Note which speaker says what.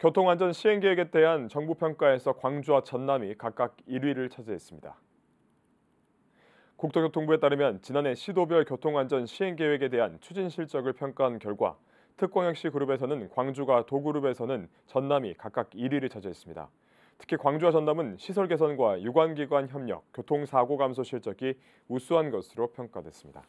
Speaker 1: 교통안전 시행계획에 대한 정부 평가에서 광주와 전남이 각각 1위를 차지했습니다. 국토교통부에 따르면 지난해 시도별 교통안전 시행계획에 대한 추진 실적을 평가한 결과 특광역시 그룹에서는 광주가 도그룹에서는 전남이 각각 1위를 차지했습니다. 특히 광주와 전남은 시설 개선과 유관기관 협력, 교통사고 감소 실적이 우수한 것으로 평가됐습니다.